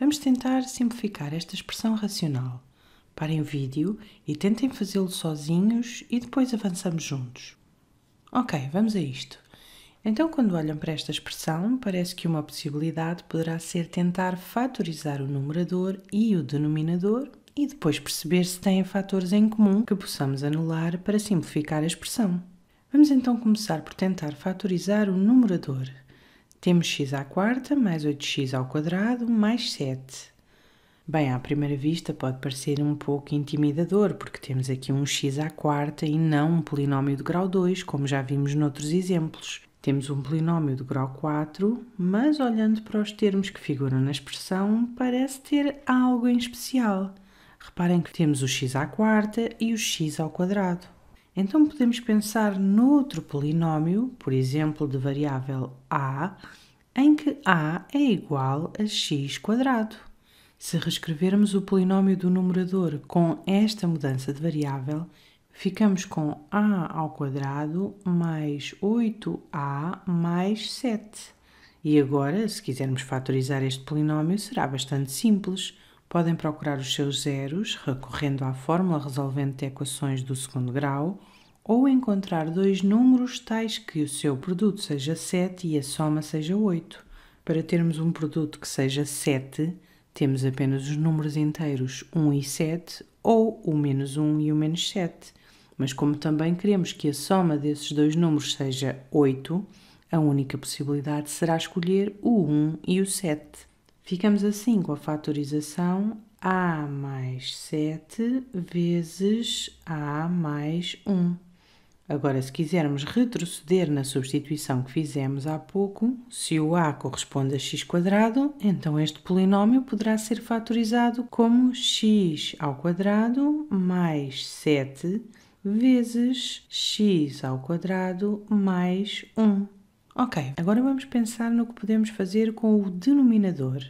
Vamos tentar simplificar esta expressão racional. Parem o vídeo e tentem fazê-lo sozinhos e depois avançamos juntos. Ok, vamos a isto. Então, quando olham para esta expressão, parece que uma possibilidade poderá ser tentar fatorizar o numerador e o denominador e depois perceber se têm fatores em comum que possamos anular para simplificar a expressão. Vamos então começar por tentar fatorizar o numerador. Temos x à quarta mais 8x ao quadrado mais 7. Bem, à primeira vista pode parecer um pouco intimidador, porque temos aqui um x à quarta e não um polinómio de grau 2, como já vimos noutros exemplos. Temos um polinómio de grau 4, mas olhando para os termos que figuram na expressão, parece ter algo em especial. Reparem que temos o x à quarta e o x ao quadrado. Então podemos pensar noutro polinómio, por exemplo, de variável a, em que a é igual a x quadrado. Se reescrevermos o polinómio do numerador com esta mudança de variável, ficamos com a ao quadrado mais 8a mais 7. E agora, se quisermos fatorizar este polinómio, será bastante simples. Podem procurar os seus zeros recorrendo à fórmula resolvente de equações do segundo grau ou encontrar dois números tais que o seu produto seja 7 e a soma seja 8. Para termos um produto que seja 7, temos apenas os números inteiros 1 e 7 ou o menos 1 e o menos 7. Mas como também queremos que a soma desses dois números seja 8, a única possibilidade será escolher o 1 e o 7. Ficamos assim com a fatorização A mais 7 vezes A mais 1. Agora, se quisermos retroceder na substituição que fizemos há pouco, se o A corresponde a x, então este polinómio poderá ser fatorizado como x ao quadrado mais 7 vezes x ao quadrado mais 1. Ok, agora vamos pensar no que podemos fazer com o denominador.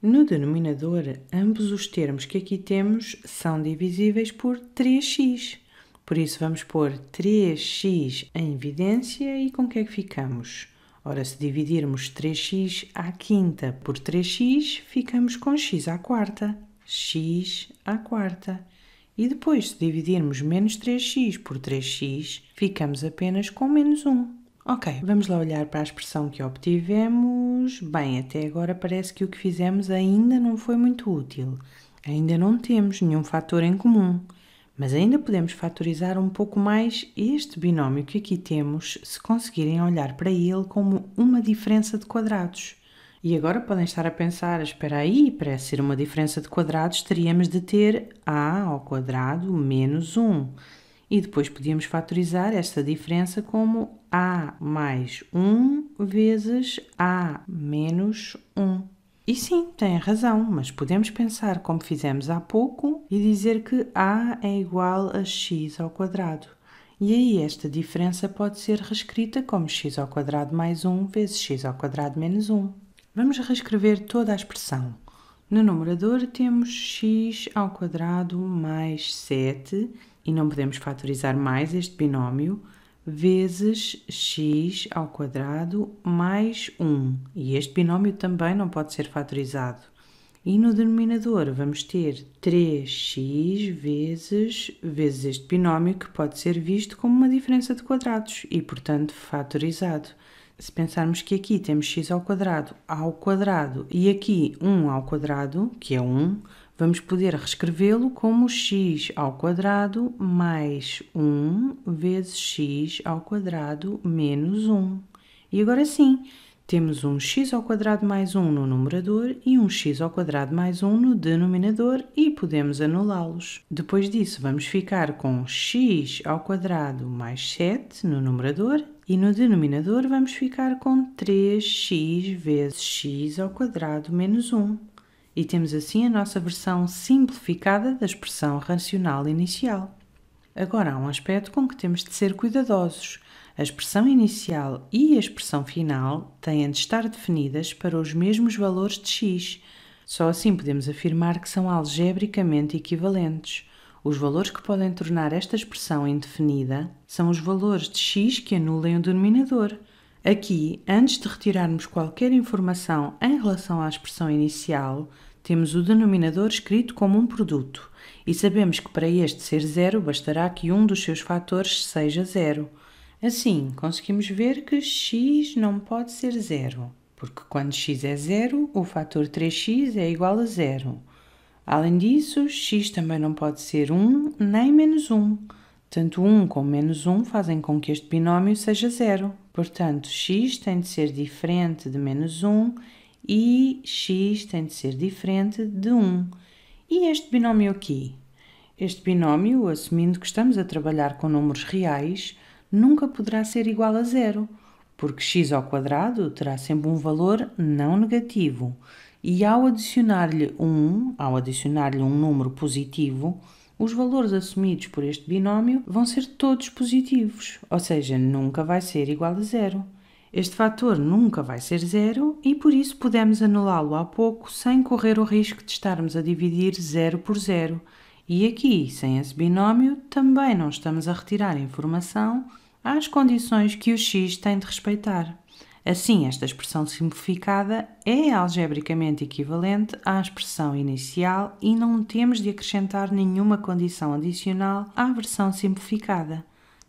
No denominador, ambos os termos que aqui temos são divisíveis por 3x. Por isso, vamos pôr 3x em evidência e com que é que ficamos? Ora, se dividirmos 3x à quinta por 3x, ficamos com x à quarta, x à quarta. E depois, se dividirmos menos 3x por 3x, ficamos apenas com menos 1. Ok, vamos lá olhar para a expressão que obtivemos. Bem, até agora parece que o que fizemos ainda não foi muito útil. Ainda não temos nenhum fator em comum, mas ainda podemos fatorizar um pouco mais este binómio que aqui temos se conseguirem olhar para ele como uma diferença de quadrados. E agora podem estar a pensar, espera aí, para ser uma diferença de quadrados teríamos de ter a ao quadrado menos 1. E depois podíamos fatorizar esta diferença como A mais 1 vezes A menos 1. E sim, tem razão, mas podemos pensar como fizemos há pouco e dizer que A é igual a x ao quadrado. E aí esta diferença pode ser reescrita como x ao quadrado mais 1 vezes x ao quadrado menos 1. Vamos reescrever toda a expressão. No numerador temos x ao quadrado mais 7 e não podemos fatorizar mais este binómio, vezes x ao quadrado mais 1. E este binómio também não pode ser fatorizado. E no denominador vamos ter 3x vezes, vezes este binómio que pode ser visto como uma diferença de quadrados e, portanto, fatorizado. Se pensarmos que aqui temos x ao quadrado ao quadrado e aqui 1 ao quadrado, que é 1, Vamos poder reescrevê-lo como x ao quadrado mais 1 vezes x ao quadrado menos 1. E agora sim, temos um x ao quadrado mais 1 no numerador e um x ao quadrado mais 1 no denominador e podemos anulá-los. Depois disso, vamos ficar com x ao quadrado mais 7 no numerador e no denominador vamos ficar com 3x vezes x ao quadrado menos 1 e temos assim a nossa versão simplificada da expressão racional inicial. Agora há um aspecto com que temos de ser cuidadosos. A expressão inicial e a expressão final têm de estar definidas para os mesmos valores de x. Só assim podemos afirmar que são algebricamente equivalentes. Os valores que podem tornar esta expressão indefinida são os valores de x que anulem o denominador. Aqui, antes de retirarmos qualquer informação em relação à expressão inicial, temos o denominador escrito como um produto e sabemos que para este ser zero bastará que um dos seus fatores seja zero. Assim, conseguimos ver que x não pode ser zero, porque quando x é zero, o fator 3x é igual a zero. Além disso, x também não pode ser 1 nem menos 1. Tanto 1 como menos 1 fazem com que este binómio seja zero. Portanto, x tem de ser diferente de menos 1 e x tem de ser diferente de 1. E este binómio aqui? Este binómio, assumindo que estamos a trabalhar com números reais, nunca poderá ser igual a zero, porque x ao quadrado terá sempre um valor não negativo. E ao adicionar-lhe um, ao adicionar-lhe um número positivo, os valores assumidos por este binómio vão ser todos positivos, ou seja, nunca vai ser igual a zero. Este fator nunca vai ser zero e por isso podemos anulá-lo há pouco sem correr o risco de estarmos a dividir zero por zero. E aqui, sem esse binómio, também não estamos a retirar informação às condições que o x tem de respeitar. Assim, esta expressão simplificada é algebricamente equivalente à expressão inicial e não temos de acrescentar nenhuma condição adicional à versão simplificada.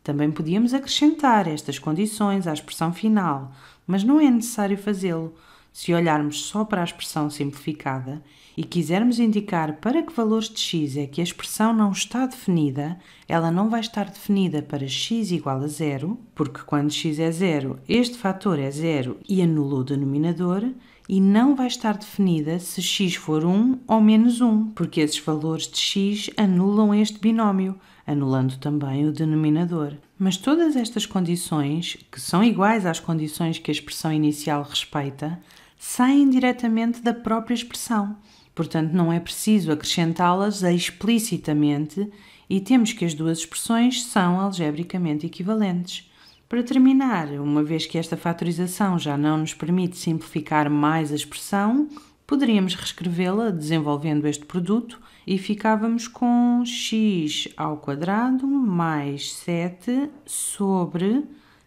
Também podíamos acrescentar estas condições à expressão final, mas não é necessário fazê-lo. Se olharmos só para a expressão simplificada e quisermos indicar para que valores de x é que a expressão não está definida, ela não vai estar definida para x igual a zero, porque quando x é zero, este fator é zero e anula o denominador, e não vai estar definida se x for 1 ou menos 1, porque esses valores de x anulam este binómio anulando também o denominador. Mas todas estas condições, que são iguais às condições que a expressão inicial respeita, saem diretamente da própria expressão. Portanto, não é preciso acrescentá-las explicitamente e temos que as duas expressões são algebricamente equivalentes. Para terminar, uma vez que esta fatorização já não nos permite simplificar mais a expressão, poderíamos reescrevê-la desenvolvendo este produto e ficávamos com x ao quadrado mais 7 sobre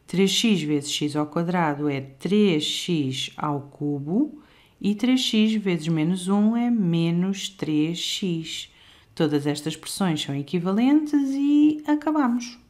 3x vezes x ao quadrado é 3x ao cubo e 3x vezes menos 1 é menos 3x. Todas estas expressões são equivalentes e acabamos.